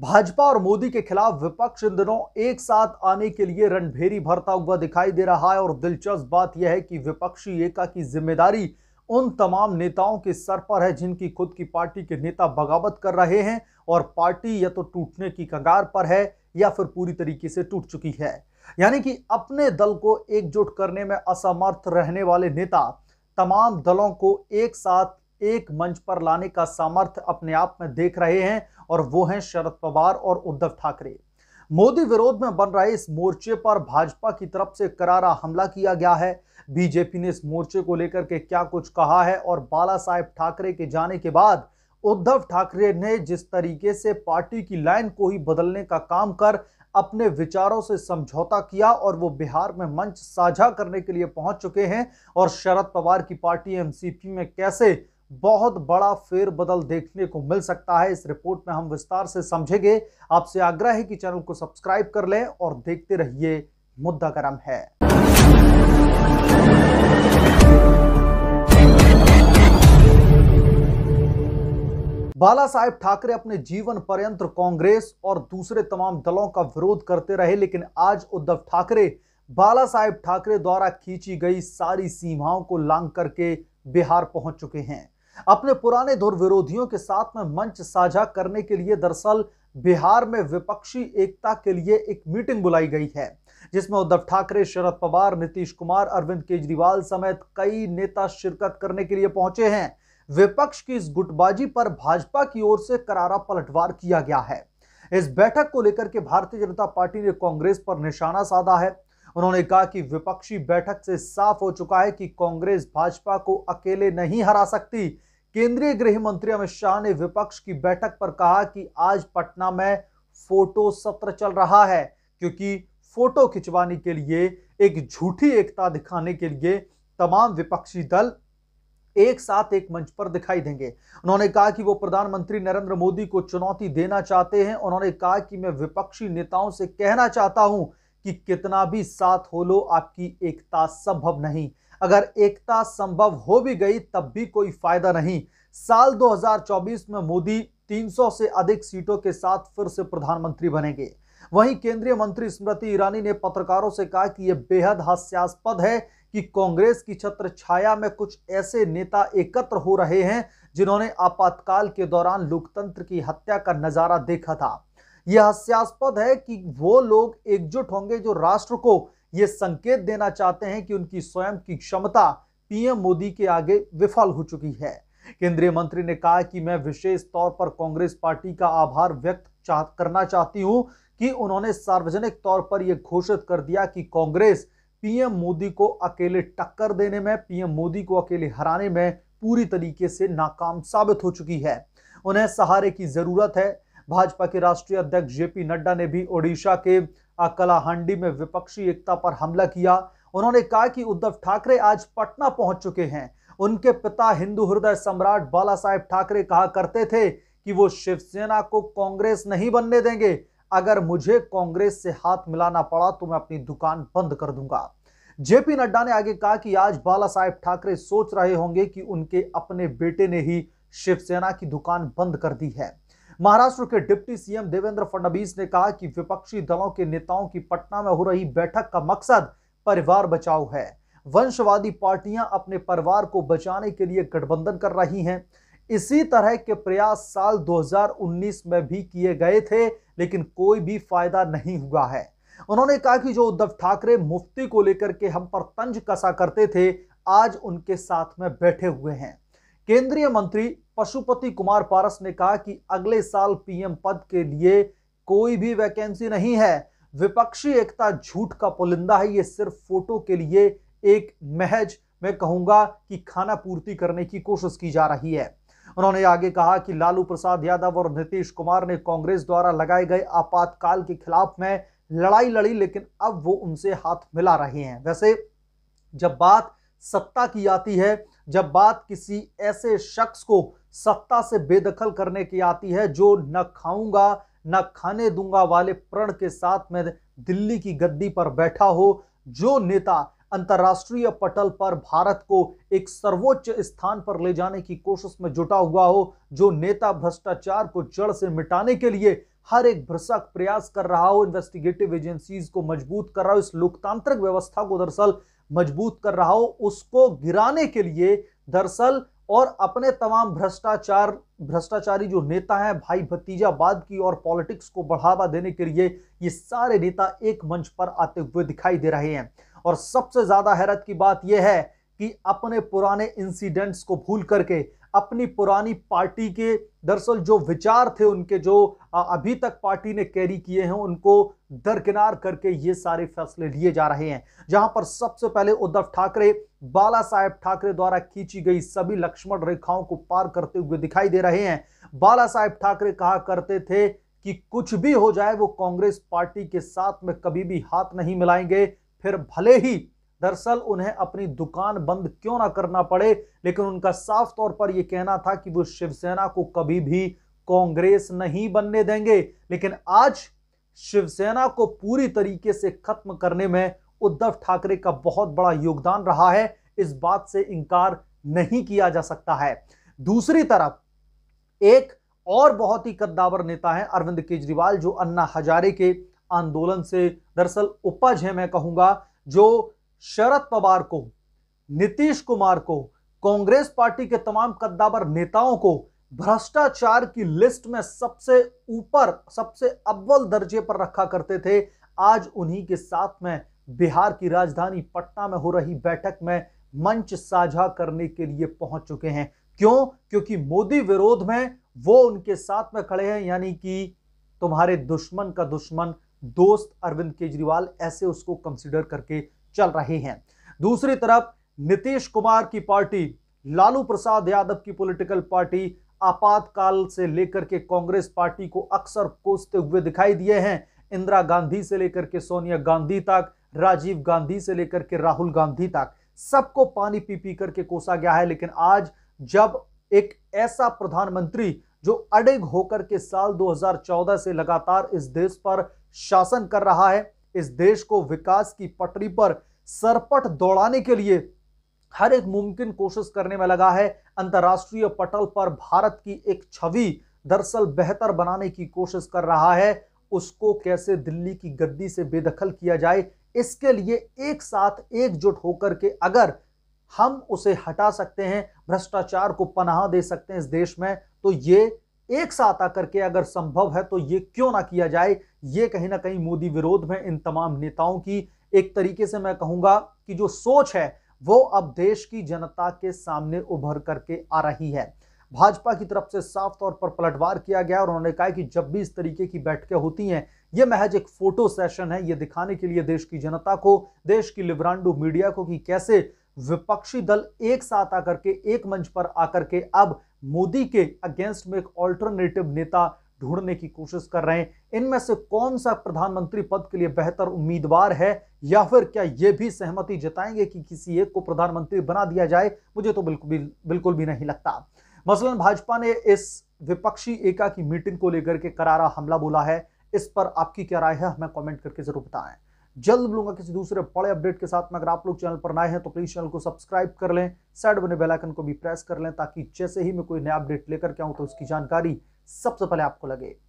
भाजपा और मोदी के खिलाफ विपक्ष इन दिनों एक साथ आने के लिए रणभेरी भरता हुआ दिखाई दे रहा है और दिलचस्प बात यह है कि विपक्षी एका की जिम्मेदारी उन तमाम नेताओं के सर पर है जिनकी खुद की पार्टी के नेता बगावत कर रहे हैं और पार्टी या तो टूटने की कगार पर है या फिर पूरी तरीके से टूट चुकी है यानी कि अपने दल को एकजुट करने में असमर्थ रहने वाले नेता तमाम दलों को एक साथ एक मंच पर लाने का सामर्थ्य अपने आप में देख रहे हैं और वो हैं शरद पवार और उद्धव ठाकरे मोदी विरोध में बन रहे इस मोर्चे पर भाजपा की तरफ से करारा हमला किया गया है बीजेपी ने इस मोर्चे को लेकर के क्या कुछ कहा है और बाला साहेब ठाकरे के जाने के बाद उद्धव ठाकरे ने जिस तरीके से पार्टी की लाइन को ही बदलने का काम कर अपने विचारों से समझौता किया और वो बिहार में मंच साझा करने के लिए पहुंच चुके हैं और शरद पवार की पार्टी एनसीपी में कैसे बहुत बड़ा फेरबदल देखने को मिल सकता है इस रिपोर्ट में हम विस्तार से समझेंगे आपसे आग्रह है कि चैनल को सब्सक्राइब कर लें और देखते रहिए मुद्दा गर्म है बाला साहेब ठाकरे अपने जीवन पर्यंत कांग्रेस और दूसरे तमाम दलों का विरोध करते रहे लेकिन आज उद्धव ठाकरे बाला साहेब ठाकरे द्वारा खींची गई सारी सीमाओं को लांग करके बिहार पहुंच चुके हैं अपने पुराने दौर विरोधियों के साथ में मंच साझा करने के लिए दरअसल बिहार में विपक्षी एकता के लिए एक मीटिंग बुलाई गई है जिसमें उद्धव ठाकरे शरद पवार नीतीश कुमार अरविंद केजरीवाल समेत कई नेता शिरकत करने के लिए पहुंचे हैं विपक्ष की इस गुटबाजी पर भाजपा की ओर से करारा पलटवार किया गया है इस बैठक को लेकर के भारतीय जनता पार्टी ने कांग्रेस पर निशाना साधा है उन्होंने कहा कि विपक्षी बैठक से साफ हो चुका है कि कांग्रेस भाजपा को अकेले नहीं हरा सकती केंद्रीय गृह मंत्री अमित शाह ने विपक्ष की बैठक पर कहा कि आज पटना में फोटो सत्र चल रहा है क्योंकि फोटो खिंचवाने के लिए एक झूठी एकता दिखाने के लिए तमाम विपक्षी दल एक साथ एक मंच पर दिखाई देंगे उन्होंने कहा कि वो प्रधानमंत्री नरेंद्र मोदी को चुनौती देना चाहते हैं उन्होंने कहा कि मैं विपक्षी नेताओं से कहना चाहता हूं कि कितना भी साथ हो लो आपकी एकता संभव नहीं अगर एकता संभव हो भी गई तब भी कोई फायदा नहीं साल 2024 में मोदी 300 से अधिक सीटों के साथ फिर से प्रधानमंत्री बनेंगे वहीं केंद्रीय मंत्री स्मृति ईरानी ने पत्रकारों से कहा कि यह बेहद हास्यास्पद है कि कांग्रेस की छत्र छाया में कुछ ऐसे नेता एकत्र हो रहे हैं जिन्होंने आपातकाल के दौरान लोकतंत्र की हत्या का नजारा देखा था यह हास्यास्पद है कि वो लोग एकजुट होंगे जो राष्ट्र को ये संकेत देना चाहते हैं कि उनकी स्वयं की क्षमता पीएम मोदी के आगे विफल हो चुकी है केंद्रीय मंत्री ने कहा कि मैं विशेष तौर पर कांग्रेस पार्टी का आभार व्यक्त चाह करना चाहती हूं कि उन्होंने सार्वजनिक तौर पर यह घोषित कर दिया कि कांग्रेस पीएम मोदी को अकेले टक्कर देने में पीएम मोदी को अकेले हराने में पूरी तरीके से नाकाम साबित हो चुकी है उन्हें सहारे की जरूरत है भाजपा के राष्ट्रीय अध्यक्ष जेपी नड्डा ने भी ओडिशा के कलाहांडी में विपक्षी एकता पर हमला किया उन्होंने कहा कि उद्धव ठाकरे आज पटना पहुंच चुके हैं उनके पिता हिंदू हृदय सम्राट बाला साहेब ठाकरे कहा करते थे कि वो शिवसेना को कांग्रेस नहीं बनने देंगे अगर मुझे कांग्रेस से हाथ मिलाना पड़ा तो मैं अपनी दुकान बंद कर दूंगा जेपी नड्डा ने आगे कहा कि आज बाला साहेब ठाकरे सोच रहे होंगे कि उनके अपने बेटे ने ही शिवसेना की दुकान बंद कर दी है महाराष्ट्र के डिप्टी सीएम देवेंद्र फडणवीस ने कहा कि विपक्षी दलों के नेताओं की पटना में हो रही बैठक का मकसद परिवार बचाव है वंशवादी पार्टियां अपने परिवार को बचाने के लिए गठबंधन कर रही हैं इसी तरह के प्रयास साल 2019 में भी किए गए थे लेकिन कोई भी फायदा नहीं हुआ है उन्होंने कहा कि जो उद्धव ठाकरे मुफ्ती को लेकर के हम पर तंज कसा करते थे आज उनके साथ में बैठे हुए हैं केंद्रीय मंत्री पशुपति कुमार पारस ने कहा कि अगले साल पीएम पद के लिए कोई भी वैकेंसी नहीं है विपक्षी एकता झूठ का पुलिंदा है ये सिर्फ फोटो के लिए एक महज मैं कहूंगा कि खाना पूर्ति करने की कोशिश की जा रही है उन्होंने आगे कहा कि लालू प्रसाद यादव और नीतीश कुमार ने कांग्रेस द्वारा लगाए गए आपातकाल के खिलाफ में लड़ाई लड़ी लेकिन अब वो उनसे हाथ मिला रहे हैं वैसे जब बात सत्ता की आती है जब बात किसी ऐसे शख्स को सत्ता से बेदखल करने की आती है जो न खाऊंगा न खाने दूंगा वाले प्रण के साथ में दिल्ली की गद्दी पर बैठा हो जो नेता अंतर्राष्ट्रीय पटल पर भारत को एक सर्वोच्च स्थान पर ले जाने की कोशिश में जुटा हुआ हो जो नेता भ्रष्टाचार को जड़ से मिटाने के लिए हर एक भ्रसक प्रयास कर रहा हो इन्वेस्टिगेटिव एजेंसीज को मजबूत कर रहा हो इस लोकतांत्रिक व्यवस्था को दरअसल मजबूत कर रहा हो उसको गिराने के लिए दरअसल और अपने तमाम भ्रष्टाचार भ्रष्टाचारी जो नेता हैं भाई भतीजाबाद की और पॉलिटिक्स को बढ़ावा देने के लिए ये सारे नेता एक मंच पर आते हुए दिखाई दे रहे हैं और सबसे ज़्यादा हैरत की बात यह है कि अपने पुराने इंसिडेंट्स को भूल करके अपनी पुरानी पार्टी के दरअसल जो विचार थे उनके जो अभी तक पार्टी ने कैरी किए हैं उनको दरकिनार करके ये सारे फैसले लिए जा रहे हैं जहां पर सबसे पहले उद्धव ठाकरे बाला साहेब ठाकरे द्वारा खींची गई सभी लक्ष्मण रेखाओं को पार करते हुए दिखाई दे रहे हैं बाला साहेब ठाकरे कहा करते थे कि कुछ भी हो जाए वो कांग्रेस पार्टी के साथ में कभी भी हाथ नहीं मिलाएंगे फिर भले ही दरअसल उन्हें अपनी दुकान बंद क्यों ना करना पड़े लेकिन उनका साफ तौर पर यह कहना था कि वो शिवसेना को कभी भी कांग्रेस नहीं बनने देंगे लेकिन आज शिवसेना को पूरी तरीके से खत्म करने में उद्धव ठाकरे का बहुत बड़ा योगदान रहा है इस बात से इंकार नहीं किया जा सकता है दूसरी तरफ एक और बहुत ही कद्दावर नेता है अरविंद केजरीवाल जो अन्ना हजारे के आंदोलन से दरअसल उपज है मैं कहूंगा जो शरद पवार को नीतीश कुमार को कांग्रेस पार्टी के तमाम कद्दावर नेताओं को भ्रष्टाचार की लिस्ट में सबसे ऊपर सबसे अव्वल दर्जे पर रखा करते थे आज उन्हीं के साथ में बिहार की राजधानी पटना में हो रही बैठक में मंच साझा करने के लिए पहुंच चुके हैं क्यों क्योंकि मोदी विरोध में वो उनके साथ में खड़े हैं यानी कि तुम्हारे दुश्मन का दुश्मन दोस्त अरविंद केजरीवाल ऐसे उसको कंसिडर करके चल रहे हैं दूसरी तरफ नीतीश कुमार की पार्टी लालू प्रसाद यादव की पॉलिटिकल पार्टी आपातकाल से लेकर के कांग्रेस पार्टी को अक्सर कोसते हुए दिखाई दिए हैं इंदिरा गांधी से लेकर के सोनिया गांधी तक राजीव गांधी से लेकर के राहुल गांधी तक सबको पानी पी पी करके कोसा गया है लेकिन आज जब एक ऐसा प्रधानमंत्री जो अडेग होकर के साल 2014 से लगातार इस देश पर शासन कर रहा है इस देश को विकास की पटरी पर सरपट दौड़ाने के लिए हर एक मुमकिन कोशिश करने में लगा है अंतर्राष्ट्रीय पटल पर भारत की एक छवि दरअसल बेहतर बनाने की कोशिश कर रहा है उसको कैसे दिल्ली की गद्दी से बेदखल किया जाए इसके लिए एक साथ एकजुट होकर के अगर हम उसे हटा सकते हैं भ्रष्टाचार को पनाह दे सकते हैं इस देश में तो ये एक साथ आकर के अगर संभव है तो ये क्यों ना किया जाए ये कहीं ना कहीं मोदी विरोध में इन तमाम नेताओं की एक तरीके से मैं कहूंगा कि जो सोच है वो अब देश की जनता के सामने उभर करके आ रही है भाजपा की तरफ से साफ तौर पर पलटवार किया गया और उन्होंने कहा कि जब भी इस तरीके की बैठकें होती हैं ये महज एक फोटो सेशन है ये दिखाने के लिए देश की जनता को देश की लिब्रांडो मीडिया को कि कैसे विपक्षी दल एक साथ आकर के एक मंच पर आकर के अब मोदी के अगेंस्ट में एक ऑल्टरनेटिव नेता ढूंढने की कोशिश कर रहे हैं इनमें से कौन सा प्रधानमंत्री पद के लिए बेहतर उम्मीदवार है या फिर क्या यह भी सहमति जताएंगे कि किसी एक को प्रधानमंत्री बना दिया जाए मुझे तो बिल्कुल भी बिल्कुल भी नहीं लगता मसलन भाजपा ने इस विपक्षी एका की मीटिंग को लेकर के करारा हमला बोला है इस पर आपकी क्या राय है हमें कॉमेंट करके जरूर बताएं जल्द मिलूंगा किसी दूसरे बड़े अपडेट के साथ में अगर आप लोग चैनल पर नए हैं तो प्लीज चैनल को सब्सक्राइब कर लें साइड बने बेलाइकन को भी प्रेस कर लें ताकि जैसे ही मैं कोई नया अपडेट लेकर के आऊँ तो उसकी जानकारी सबसे पहले आपको लगे